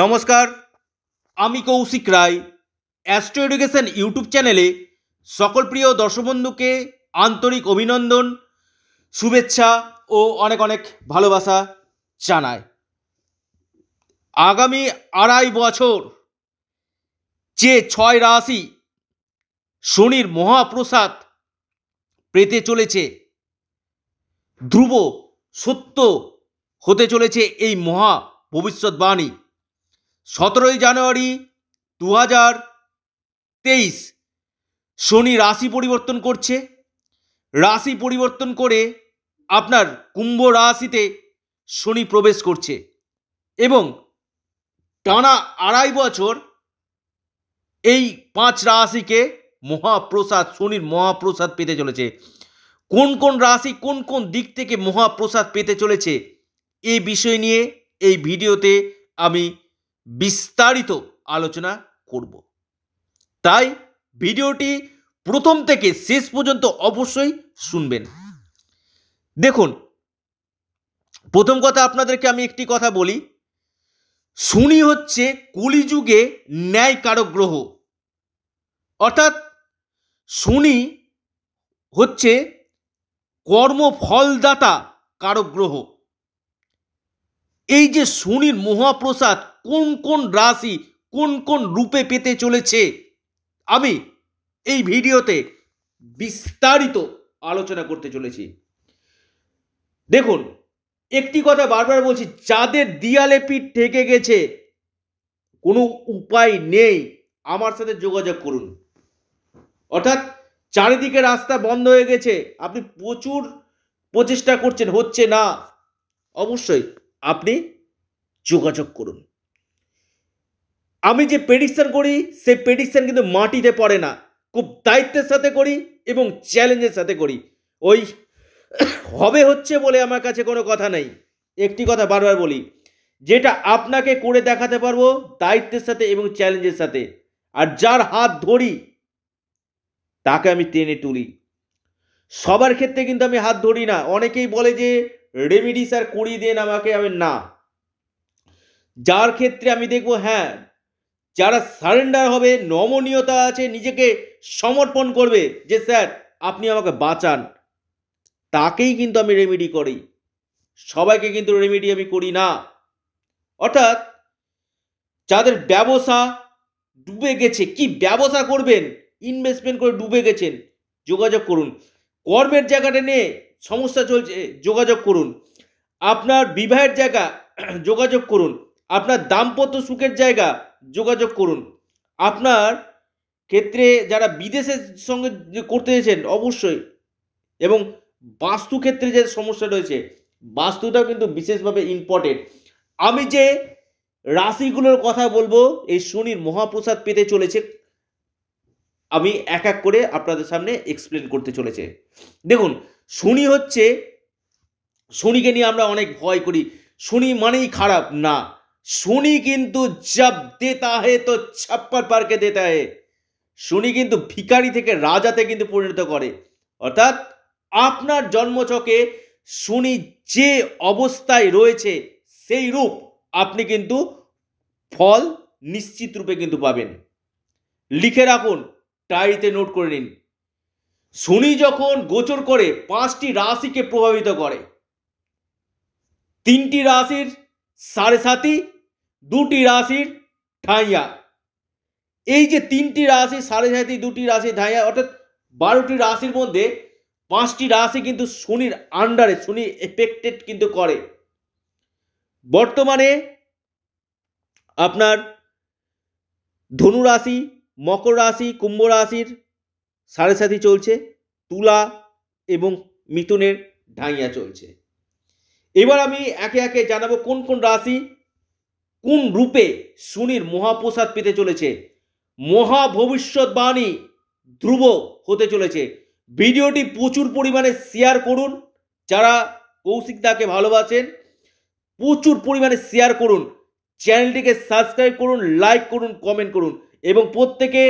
নমস্কার আমি Koushik Roy astro education YouTube চ্যানেলে সকল প্রিয় দর্শকবন্ধুকে আন্তরিক অভিনন্দন শুভেচ্ছা ও অনেক অনেক ভালোবাসা জানায় আগামী আড়াই বছর যে ছয় রাশি শনির মহাপ্রসাদ পেতে চলেছে ধ্রুব সত্য হতে চলেছে এই মহা ভবিষ্যৎবাণী সতেরোই জানুয়ারি দু হাজার তেইশ শনি রাশি পরিবর্তন করছে রাশি পরিবর্তন করে আপনার কুম্ভ রাশিতে শনি প্রবেশ করছে এবং টানা আড়াই বছর এই পাঁচ রাশিকে মহাপ্রসাদ শনির মহাপ্রসাদ পেতে চলেছে কোন কোন রাশি কোন কোন দিক থেকে মহাপ্রসাদ পেতে চলেছে এই বিষয় নিয়ে এই ভিডিওতে আমি বিস্তারিত আলোচনা করব তাই ভিডিওটি প্রথম থেকে শেষ পর্যন্ত অবশ্যই শুনবেন দেখুন প্রথম কথা আপনাদেরকে আমি একটি কথা বলি শুনি হচ্ছে কলিযুগে কারক গ্রহ অর্থাৎ শুনি হচ্ছে কর্মফলদাতা কারক গ্রহ এই যে শনির মহাপ্রসাদ কোন কোন রাশি কোন কোন রূপে পেতে চলেছে আমি এই ভিডিওতে বিস্তারিত আলোচনা করতে চলেছি দেখুন একটি কথা বারবার বলছি যাদের দিয়ালে পিঠ ঠেকে গেছে কোনো উপায় নেই আমার সাথে যোগাযোগ করুন অর্থাৎ চারিদিকে রাস্তা বন্ধ হয়ে গেছে আপনি প্রচুর প্রচেষ্টা করছেন হচ্ছে না অবশ্যই আপনি যোগাযোগ করুন আমি যে প্রেডিকশান করি সেই প্রেডিকশান কিন্তু মাটিতে পড়ে না খুব দায়িত্বের সাথে করি এবং চ্যালেঞ্জের সাথে করি ওই হবে হচ্ছে বলে আমার কাছে কোনো কথা নেই একটি কথা বারবার বলি যেটা আপনাকে করে দেখাতে পারবো দায়িত্বের সাথে এবং চ্যালেঞ্জের সাথে আর যার হাত ধরি তাকে আমি টেনে তুলি সবার ক্ষেত্রে কিন্তু আমি হাত ধরি না অনেকেই বলে যে রেমিডি স্যার করিয়ে দেন আমাকে আমি না যার ক্ষেত্রে আমি দেখব হ্যাঁ যারা সারেন্ডার হবে নমনীয়তা আছে নিজেকে সমর্পণ করবে যে স্যার আপনি আমাকে বাঁচান তাকেই কিন্তু আমি রেমিডি করি সবাইকে কিন্তু রেমিডি আমি করি না অর্থাৎ যাদের ব্যবসা ডুবে গেছে কি ব্যবসা করবেন ইনভেস্টমেন্ট করে ডুবে গেছেন যোগাযোগ করুন কর্মের জায়গাটা নিয়ে সমস্যা চলছে যোগাযোগ করুন আপনার বিবাহের জায়গা যোগাযোগ করুন আপনার দাম্পত্য সুখের জায়গা যোগাযোগ করুন আপনার ক্ষেত্রে যারা বিদেশের সঙ্গে করতে চেয়েছেন অবশ্যই এবং বাস্তু ক্ষেত্রে যে সমস্যা রয়েছে বাস্তুটাও কিন্তু বিশেষভাবে ইম্পর্টেন্ট আমি যে রাশিগুলোর কথা বলবো এই শনির মহাপ্রসাদ পেতে চলেছে আমি এক এক করে আপনাদের সামনে এক্সপ্লেন করতে চলেছে দেখুন শনি হচ্ছে শনিকে নিয়ে আমরা অনেক ভয় করি শনি মানেই খারাপ না শনি কিন্তু জব দেতা হে তো ছাপ্পার পার্কে দেতা হে শনি কিন্তু ভিকারি থেকে রাজাতে কিন্তু পরিণত করে অর্থাৎ আপনার জন্মচকে শনি যে অবস্থায় রয়েছে সেই রূপ আপনি কিন্তু ফল নিশ্চিত রূপে কিন্তু পাবেন লিখে রাখুন ডায়েরিতে নোট করে নিন শনি যখন গোচর করে পাঁচটি রাশিকে প্রভাবিত করে তিনটি রাশির সাড়ে সাতি দুটি রাশির ঠাইয়া এই যে তিনটি রাশি সাড়ে সাতি দুটি রাশি ঠাইয়া অর্থাৎ বারোটি রাশির মধ্যে পাঁচটি রাশি কিন্তু শনির আন্ডারে শনি এফেক্টেড কিন্তু করে বর্তমানে আপনার ধনু রাশি মকর রাশি কুম্ভ রাশির সাড়ে সাথে চলছে তুলা এবং মিথুনের ঢাইয়া চলছে এবার আমি একে একে জানাবো কোন কোন রাশি কোন রূপে শনির মহাপ্রসাদ পেতে চলেছে মহা ভবিষ্যৎবাণী ধ্রুব হতে চলেছে ভিডিওটি প্রচুর পরিমাণে শেয়ার করুন যারা কৌশিক দাকে ভালোবাসেন প্রচুর পরিমাণে শেয়ার করুন চ্যানেলটিকে সাবস্ক্রাইব করুন লাইক করুন কমেন্ট করুন এবং প্রত্যেকে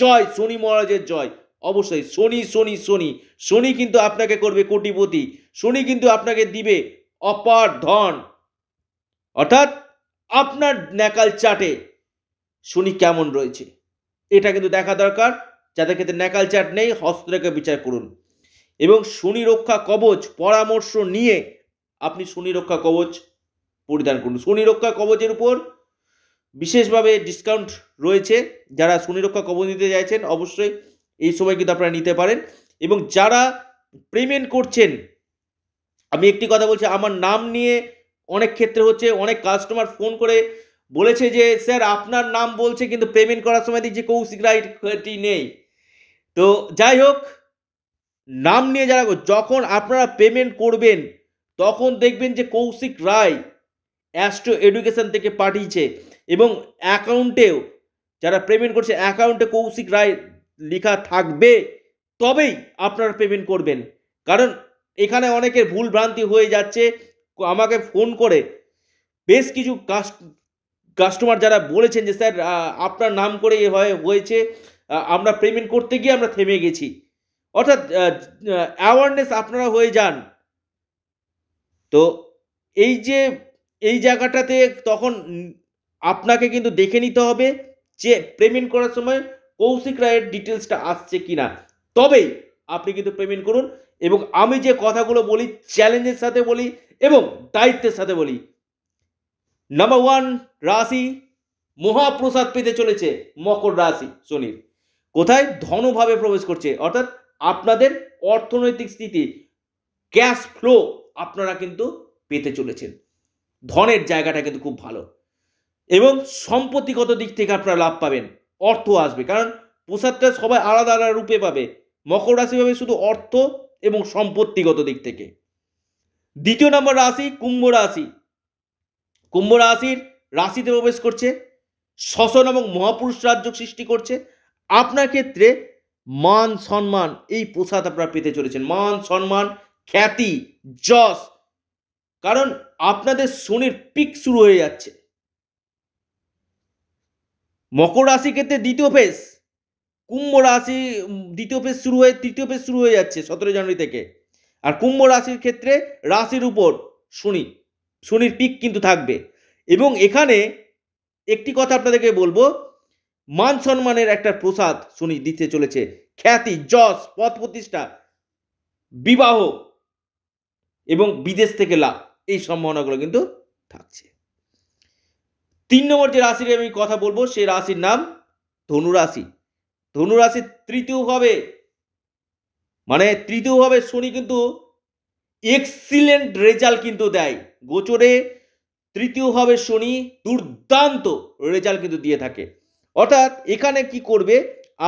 জয় শনি মহারাজের জয় অবশ্যই শনি শনি শনি শনি কিন্তু আপনাকে করবে কোটিপতি শনি কিন্তু আপনাকে দিবে অপার ধন অর্থাৎ আপনার ন্যাকাল চাটে শনি কেমন রয়েছে এটা কিন্তু দেখা দরকার যাদের ক্ষেত্রে ন্যাকাল চাট নেই হস্তরেখা বিচার করুন এবং শনি রক্ষা কবচ পরামর্শ নিয়ে আপনি শনি রক্ষা কবচ পরিধান করুন শনি রক্ষা কবচের উপর বিশেষভাবে ডিসকাউন্ট রয়েছে যারা শনি রক্ষা কবচ নিতে চাইছেন অবশ্যই এই সময় কিন্তু আপনারা নিতে পারেন এবং যারা পেমেন্ট করছেন আমি একটি কথা বলছি আমার নাম নিয়ে অনেক ক্ষেত্রে হচ্ছে অনেক কাস্টমার ফোন করে বলেছে যে স্যার আপনার নাম বলছে কিন্তু পেমেন্ট করার সময় দেখছি কৌশিক রাইটি নেই তো যাই হোক নাম নিয়ে যারা যখন আপনারা পেমেন্ট করবেন তখন দেখবেন যে কৌশিক রায় অ্যাস্ট্রো এডুকেশন থেকে পাঠিয়েছে এবং অ্যাকাউন্টেও যারা পেমেন্ট করছে অ্যাকাউন্টে কৌশিক রায় লেখা থাকবে তবেই আপনারা পেমেন্ট করবেন কারণ এখানে অনেকের ভুল ভ্রান্তি হয়ে যাচ্ছে আমাকে ফোন করে বেশ কিছু কাস্টমার যারা বলেছেন যে স্যার আপনার নাম করে হয় হয়েছে আমরা পেমেন্ট করতে গিয়ে আমরা থেমে গেছি অর্থাৎ অ্যাওয়ারনেস আপনারা হয়ে যান তো এই যে এই জায়গাটাতে তখন আপনাকে কিন্তু দেখে নিতে হবে যে পেমেন্ট করার সময় কৌশিক রায়ের ডিটেলসটা আসছে কি না তবেই আপনি কিন্তু পেমেন্ট করুন এবং আমি যে কথাগুলো বলি চ্যালেঞ্জের সাথে বলি এবং দায়িত্বের সাথে বলি নাম্বার ওয়ান রাশি মহাপ্রসাদ পেতে চলেছে মকর রাশি শনির কোথায় ধনভাবে প্রবেশ করছে অর্থাৎ আপনাদের অর্থনৈতিক স্থিতি ক্যাশ ফ্লো আপনারা কিন্তু পেতে চলেছেন ধনের জায়গাটা কিন্তু খুব ভালো এবং সম্পত্তিগত দিক থেকে আপনারা লাভ পাবেন অর্থ আসবে কারণ প্রসাদটা সবাই আলাদা আলাদা রূপে পাবে মকর রাশি পাবে শুধু অর্থ এবং সম্পত্তিগত দিক থেকে দ্বিতীয় নম্বর রাশি কুম্ভ রাশি কুম্ভ রাশির রাশিতে প্রবেশ করছে শ্বসন এবং মহাপুরুষ রাজ্য সৃষ্টি করছে আপনার ক্ষেত্রে মান সম্মান এই প্রসাদ আপনারা পেতে চলেছেন মান সম্মান খ্যাতি যশ কারণ আপনাদের শনির পিক শুরু হয়ে যাচ্ছে মকর রাশির ক্ষেত্রে দ্বিতীয় ফেজ কুম্ভ রাশি দ্বিতীয় ফেজ শুরু হয়ে তৃতীয় ফেজ শুরু হয়ে যাচ্ছে সতেরো জানুয়ারি থেকে আর কুম্ভ রাশির ক্ষেত্রে রাশির উপর শনি শনির পিক কিন্তু থাকবে এবং এখানে একটি কথা আপনাদেরকে বলবো মান সম্মানের একটা প্রসাদ শনি দিতে চলেছে খ্যাতি যশ পথ প্রতিষ্ঠা বিবাহ এবং বিদেশ থেকে লাভ এই সম্ভাবনাগুলো কিন্তু থাকছে তিন নম্বর যে রাশির আমি কথা বলবো সেই রাশির নাম ধনুরাশি ধনুরাশির তৃতীয়ভাবে মানে তৃতীয়ভাবে শনি কিন্তু এক্সিলেন্ট রেজাল্ট কিন্তু দেয় গোচরে তৃতীয়ভাবে শনি দুর্দান্ত রেজাল্ট কিন্তু দিয়ে থাকে অর্থাৎ এখানে কি করবে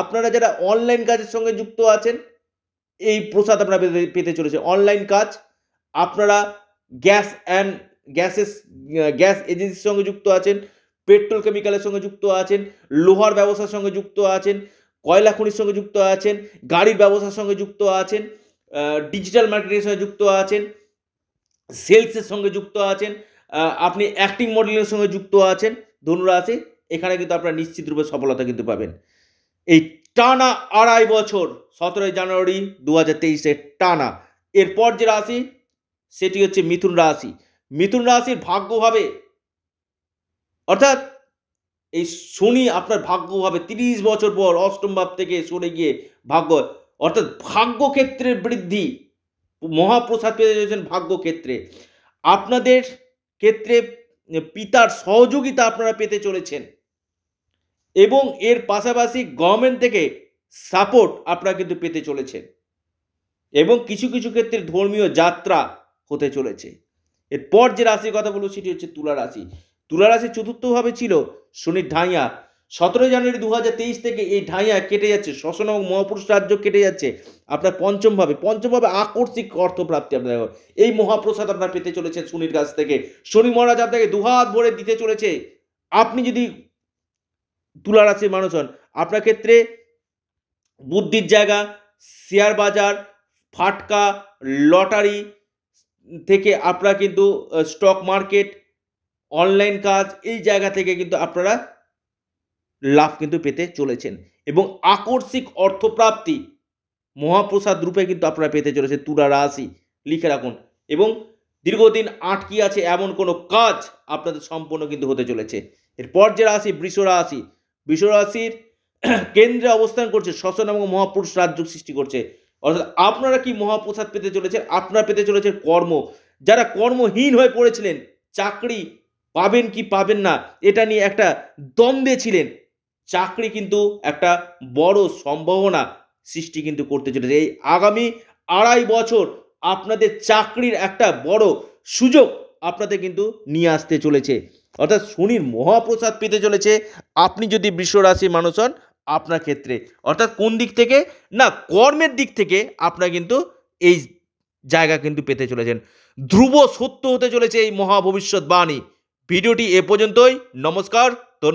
আপনারা যারা অনলাইন কাজের সঙ্গে যুক্ত আছেন এই প্রসাদ আপনারা পেতে চলেছে অনলাইন কাজ আপনারা গ্যাস অ্যান্ড গ্যাসের গ্যাস এজেন্সির সঙ্গে যুক্ত আছেন পেট্রোল কেমিক্যালের সঙ্গে যুক্ত আছেন লোহার ব্যবসার সঙ্গে যুক্ত আছেন কয়লা খনির সঙ্গে যুক্ত আছেন গাড়ির ব্যবসার সঙ্গে যুক্ত আছেন ডিজিটাল মার্কেটের সঙ্গে যুক্ত আছেন সেলসের সঙ্গে যুক্ত আছেন আপনি অ্যাক্টিং মডেলের সঙ্গে যুক্ত আছেন ধনুরাশি এখানে কিন্তু আপনারা নিশ্চিত রূপে সফলতা কিন্তু পাবেন এই টানা আড়াই বছর সতেরোই জানুয়ারি দু হাজার টানা এরপর যে রাশি সেটি হচ্ছে মিথুন রাশি মিথুন রাশির ভাগ্যভাবে অর্থাৎ এই শনি আপনার ভাগ্যভাবে তিরিশ বছর পর অষ্টম ভাব থেকে সরে গিয়ে ভাগ্য অর্থাৎ ভাগ্যক্ষেত্রের বৃদ্ধি মহাপ্রসাদ পেতে চলেছেন ভাগ্যক্ষেত্রে আপনাদের ক্ষেত্রে পিতার সহযোগিতা আপনারা পেতে চলেছেন এবং এর পাশাপাশি গভর্নমেন্ট থেকে সাপোর্ট আপনারা কিন্তু পেতে চলেছেন এবং কিছু কিছু ক্ষেত্রে ধর্মীয় যাত্রা হতে চলেছে এরপর যে রাশির কথা বলবো সেটি হচ্ছে তুলা রাশি তুলা রাশি চতুর্থভাবে ছিল শনির ঢাইয়া সতেরোই জানুয়ারি দু থেকে এই ঢাইয়া কেটে যাচ্ছে শ্বসন এবং মহাপুরুষ রাজ্য কেটে যাচ্ছে আপনার পঞ্চমভাবে পঞ্চমভাবে আকর্ষিক অর্থপ্রাপ্তি আপনার এই মহাপ্রসাদ আপনার পেতে চলেছে শনির কাছ থেকে শনি মহারাজ আপনাকে দুহাত ভরে দিতে চলেছে আপনি যদি তুলা রাশির মানুষ হন আপনার ক্ষেত্রে বুদ্ধির জায়গা শেয়ার বাজার ফাটকা লটারি থেকে আপনারা কিন্তু স্টক মার্কেট অনলাইন কাজ এই জায়গা থেকে কিন্তু আপনারা লাভ কিন্তু পেতে চলেছেন এবং আকর্ষিক অর্থপ্রাপ্তি মহাপ্রসাদ রূপে কিন্তু আপনারা পেতে চলেছেন তুরা রাশি লিখে রাখুন এবং দীর্ঘদিন আটকি আছে এমন কোনো কাজ আপনাদের সম্পূর্ণ কিন্তু হতে চলেছে এরপর যে রাশি বৃষ রাশি বৃষ রাশির কেন্দ্রে অবস্থান করছে শ্বসন এবং মহাপুরুষ রাজ্য সৃষ্টি করছে অর্থাৎ আপনারা কি মহাপ্রসাদ পেতে চলেছেন আপনারা পেতে চলেছেন কর্ম যারা কর্মহীন হয়ে পড়েছিলেন চাকরি পাবেন কি পাবেন না এটা নিয়ে একটা দ্বন্দ্বে ছিলেন চাকরি কিন্তু একটা বড় সম্ভাবনা সৃষ্টি কিন্তু করতে চলেছে এই আগামী আড়াই বছর আপনাদের চাকরির একটা বড় সুযোগ আপনাদের কিন্তু নিয়ে আসতে চলেছে অর্থাৎ শনির মহাপ্রসাদ পেতে চলেছে আপনি যদি বিশ্বরাশি মানুষ হন আপনার ক্ষেত্রে অর্থাৎ কোন দিক থেকে না কর্মের দিক থেকে আপনার কিন্তু এই জায়গা কিন্তু পেতে চলেছেন ধ্রুব সত্য হতে চলেছে এই মহাভবিষ্যৎ বাণী ভিডিওটি এ পর্যন্তই নমস্কার